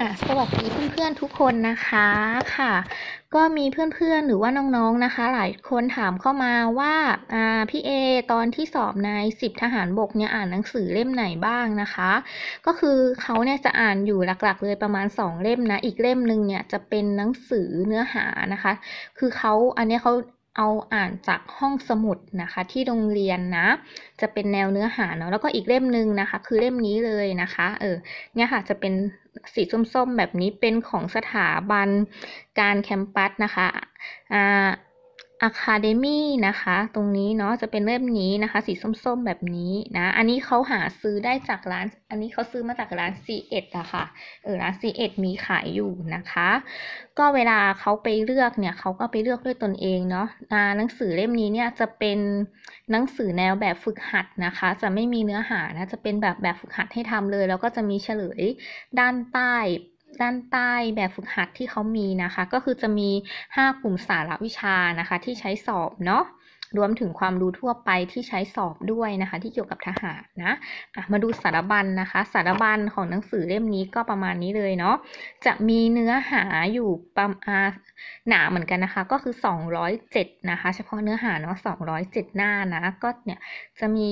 อ่ะสวัสดีเพื่อนๆ ทุกคนนะคะค่ะ ก็มีเพื่อนๆ หรือว่าน้องๆนะคะหลายคนถามเข้ามา ว่าอ่าพี่เอ ตอนที่สอบในสิบทหารบกเนี่ยอ่านหนังสือเล่มไหนบ้างนะคะก็คือเขาเนี่ยจะอ่านอยู่หลักๆเลยประมาณสองเล่มนะ อีกเล่มหนึ่งเนี่ยจะเป็นหนังสือเนื้อหานะคะ คือเขาอันนี้เขาเอาอ่านจากห้องสมุดนะคะ ที่โรงเรียนนะ จะเป็นแนวเนื้อหาเนาะแล้วก็อีกเล่มหนึ่งนะคะ คือเล่มนี้เลยนะคะ เออเนี่ยค่ะจะเป็นสีส้มๆ แบบนี้เป็นของสถาบันการแคมปัสนะคะ Academy นะคะ ตรงนี้ เนาะจะเป็นเล่มนี้นะคะ สีส้มๆแบบนี้ นะ อันนี้เขาหาซื้อได้จากร้านอันนี้เขาซื้อมาจากร้าน C ีเอ็ดอะคะ่ะเออร้าน C ีเอ็ดมีขายอยู่นะคะ ก็เวลาเขาไปเลือกเนี่ยเขาก็ไปเลือกด้วยตนเอง เนาะหนังสือเล่มนี้เนี่ย จะเป็นหนังสือแนวแบบฝึกหัดนะคะ จะไม่มีเนื้อหานะจะเป็นแบบแบบฝึกหัดให้ทำเลยแล้วก็จะมีเฉลยด้านใต้ด้านใต้แบบฝึกหัดที่เขามีนะคะ ก็คือจะมี 5 กลุ่มสาระวิชานะคะ ที่ใช้สอบเนาะรวมถึงความรู้ทั่วไปที่ใช้สอบด้วยนะคะ ที่เกี่ยวกับทหารนะะมาดูสารบัญนนะคะ สารบัญของหนังสือเล่มนี้ก็ประมาณนี้เลยเนาะจะมีเนื้อหาอยู่ประมาณหนาเหมือนกันนะคะก็คือ 207นะคะเฉพาะเนื้อหาเนาะ207 หน้านะก็เนี่ยจะมี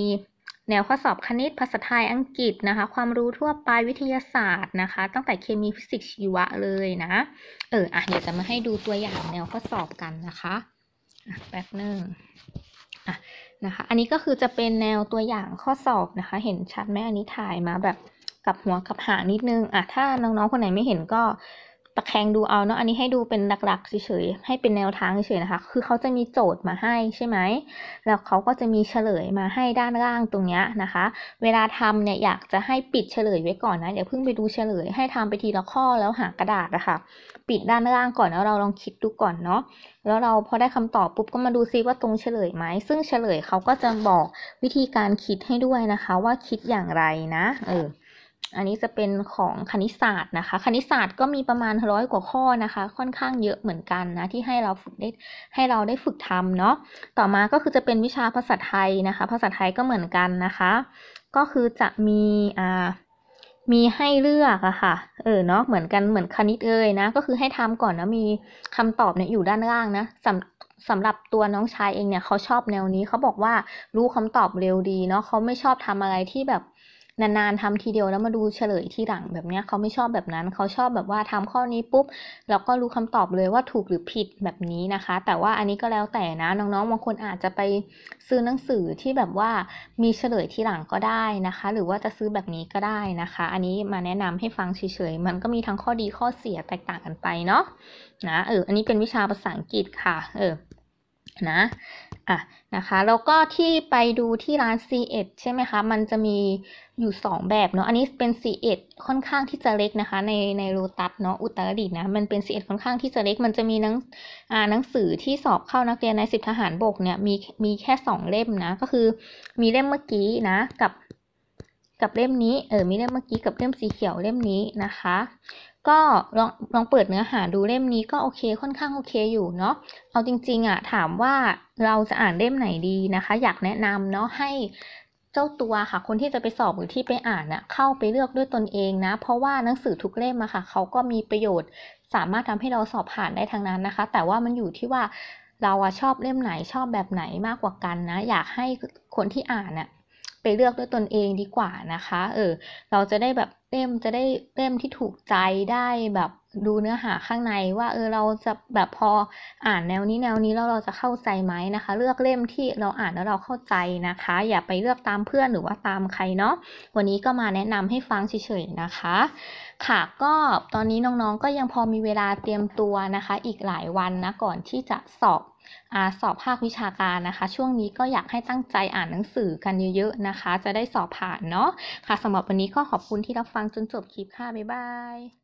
แนวข้อสอบคณิตภาษาไทยอังกฤษนะคะ ความรู้ทั่วไปวิทยาศาสตร์นะคะ ตั้งแต่เคมีฟิสิกส์ชีวะเลยนะเอออ่ะเดี๋ยวจะมาให้ดูตัวอย่างแนวข้อสอบกันนะคะแป๊บหนึ่งอ่ะนะคะอันนี้ก็คือจะเป็นแนวตัวอย่างข้อสอบนะคะ เห็นชัดไหมอันนี้ถ่ายมา แบบกับหัวกับหางนิดนึง อ่ะถ้าน้องๆคนไหนไม่เห็นก็ตะแคงดูเอาเนาะอันนี้ให้ดูเป็นหลักๆเฉยๆให้เป็นแนวทางเฉยๆนะคะคือเขาจะมีโจทย์มาให้ใช่ไหมแล้วเขาก็จะมีเฉลยมาให้ด้านล่างตรงเนี้ยนะคะ เวลาทำเนี่ยอยากจะให้ปิดเฉลยไว้ก่อนนะอย่าเพิ่งไปดูเฉลยให้ทำไปทีละข้อแล้วหากระดาษนะคะะปิดด้านล่างก่อนแล้วเราลองคิดดูก่อนเนาะแล้วเราพอได้คำตอบปุ๊บก็มาดูซิว่าตรงเฉลยไหมซึ่งเฉลยเขาก็จะบอกวิธีการคิดให้ด้วยนะคะ ว่าคิดอย่างไรนะ เอออันนี้จะเป็นของคณิตศาสตร์นะคะ คณิตศาสตร์ก็มีประมาณร้อยกว่าข้อนะคะ ค่อนข้างเยอะเหมือนกันนะที่ให้เราฝึกได้ให้เราได้ฝึกทำเนาะ ต่อมาก็คือจะเป็นวิชาภาษาไทยนะคะ ภาษาไทยก็เหมือนกันนะคะ ก็คือจะมีอ่ามีให้เลือกอะค่ะ เออเนาะเหมือนกันเหมือนคณิตเลยนะ ก็คือให้ทำก่อนนะมีคำตอบเนี่ยอยู่ด้านล่างนะสำสำหรับตัวน้องชายเองเนี่ยเขาชอบแนวนี้เขาบอกว่า รู้คำตอบเร็วดีเนาะเขาไม่ชอบทำอะไรที่แบบนานๆทำทีเดียวแล้วมาดูเฉลยทีหลังแบบนี้เขาไม่ชอบแบบนั้นเขาชอบแบบว่าทำข้อนี้ปุ๊บแล้วก็รู้คำตอบเลยว่าถูกหรือผิดแบบนี้นะคะ แต่ว่าอันนี้ก็แล้วแต่นะ น้องๆบางคนอาจจะไปซื้อหนังสือที่แบบว่ามีเฉลยทีหลังก็ได้นะคะ หรือว่าจะซื้อแบบนี้ก็ได้นะคะ อันนี้มาแนะนำให้ฟังเฉยๆมันก็มีทั้งข้อดีข้อเสียแตกต่างกันไปเนาะนะเอออันนี้เป็นวิชาภาษาอังกฤษค่ะ เออ นะอ่ะนะคะแล้วก็ที่ไปดูที่ร้าน C1 ใช่ไหมคะ มันจะมีอยู่ 2 แบบเนาะอันนี้เป็น C1 ค่อนข้างที่จะเล็กนะคะ ในในโลตัสเนาะอุตรดิตนะมันเป็น C1 ค่อนข้างที่จะเล็กมันจะมีหนังอ่าหนังสือที่สอบเข้านักเรียนในสิบทหารบกเนี่ยมีมีแค่2 เล่มนะก็คือมีเล่มเมื่อกี้นะกับกับเล่มนี้เออมีเล่มเมื่อกี้ กับเล่มสีเขียวเล่มนี้นะคะก็ลองลองเปิดเนื้อหาดูเล่มนี้ก็โอเคค่อนข้างโอเคอยู่เนาะเอาจริงๆอะ่ะถามว่าเราจะอ่านเล่มไหนดีนะคะ อยากแนะนำเนาะให้เจ้าตัวค่ะคนที่จะไปสอบหรือที่ไปอ่านน่ะเข้าไปเลือกด้วยตนเองนะ เพราะว่าหนังสือทุกเล่มอะค่ะเขาก็มีประโยชน์สามารถทำให้เราสอบผ่านได้ทางนั้นนะคะ แต่ว่ามันอยู่ที่ว่าเราอะชอบเล่มไหนชอบแบบไหนมากกว่ากันนะ อยากให้คนที่อ่านน่ะไปเลือกด้วยตนเองดีกว่านะคะ เออ เราจะได้แบบเล่มจะได้เล่มที่ถูกใจได้แบบดูเนื้อหาข้างในว่าเออเราจะแบบพออ่านแนวนี้แนวนี้แล้วเราจะเข้าใจไหมนะคะ เลือกเล่มที่เราอ่านแล้วเราเข้าใจนะคะ อย่าไปเลือกตามเพื่อนหรือว่าตามใครเนาะวันนี้ก็มาแนะนำให้ฟังเฉยๆนะคะ ค่ะก็ตอนนี้น้องๆ ก็ยังพอมีเวลาเตรียมตัวนะคะ อีกหลายวันนะก่อนที่จะสอบอสอบภาควิชาการนะคะ ช่วงนี้ก็อยากให้ตั้งใจอ่านหนังสือกันเยอะๆนะคะ จะได้สอบผ่านเนาะค่ะสำหรับวันนี้ก็ขอบคุณที่รับฟังจนจบคลิปค่ะบ๊ายบาย